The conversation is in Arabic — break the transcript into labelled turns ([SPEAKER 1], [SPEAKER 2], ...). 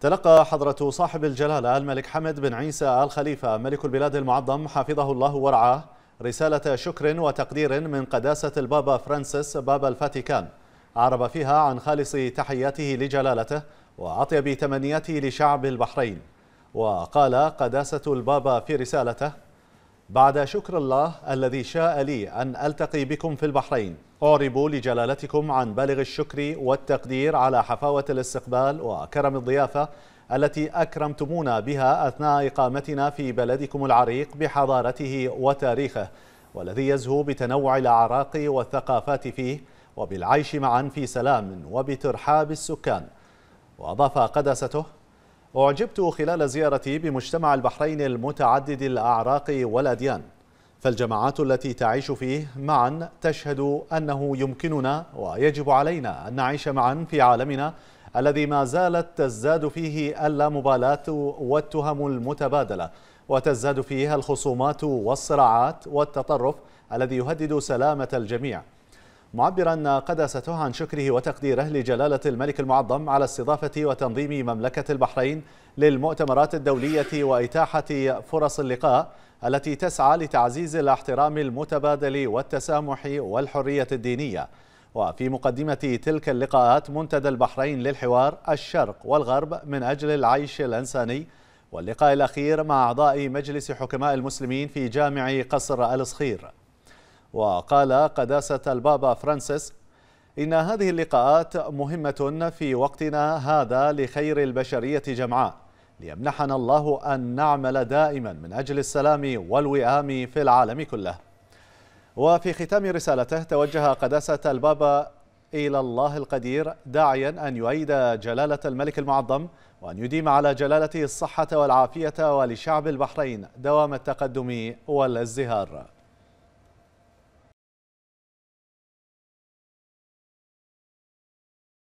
[SPEAKER 1] تلقى حضرة صاحب الجلالة الملك حمد بن عيسى آل خليفة ملك البلاد المعظم حفظه الله ورعاه رسالة شكر وتقدير من قداسة البابا فرانسيس بابا الفاتيكان عرب فيها عن خالص تحياته لجلالته وأطيب تمنياته لشعب البحرين وقال قداسة البابا في رسالته بعد شكر الله الذي شاء لي أن ألتقي بكم في البحرين أعرب لجلالتكم عن بالغ الشكر والتقدير على حفاوة الاستقبال وكرم الضيافة التي أكرمتمونا بها أثناء إقامتنا في بلدكم العريق بحضارته وتاريخه والذي يزهو بتنوع الأعراق والثقافات فيه وبالعيش معا في سلام وبترحاب السكان وأضاف قدسته أعجبت خلال زيارتي بمجتمع البحرين المتعدد الأعراق والأديان فالجماعات التي تعيش فيه معا تشهد أنه يمكننا ويجب علينا أن نعيش معا في عالمنا الذي ما زالت تزداد فيه اللامبالاة والتهم المتبادلة وتزداد فيها الخصومات والصراعات والتطرف الذي يهدد سلامة الجميع معبرا قداسته عن شكره وتقديره لجلالة الملك المعظم على استضافة وتنظيم مملكة البحرين للمؤتمرات الدولية وإتاحة فرص اللقاء التي تسعى لتعزيز الاحترام المتبادل والتسامح والحرية الدينية وفي مقدمة تلك اللقاءات منتدى البحرين للحوار الشرق والغرب من أجل العيش الإنساني واللقاء الأخير مع أعضاء مجلس حكماء المسلمين في جامع قصر الصخير وقال قداسة البابا فرانسيس إن هذه اللقاءات مهمة في وقتنا هذا لخير البشرية جمعاء ليمنحنا الله أن نعمل دائما من أجل السلام والوئام في العالم كله وفي ختام رسالته توجه قداسة البابا إلى الله القدير داعيا أن يؤيد جلالة الملك المعظم وأن يديم على جلالته الصحة والعافية ولشعب البحرين دوام التقدم والازدهار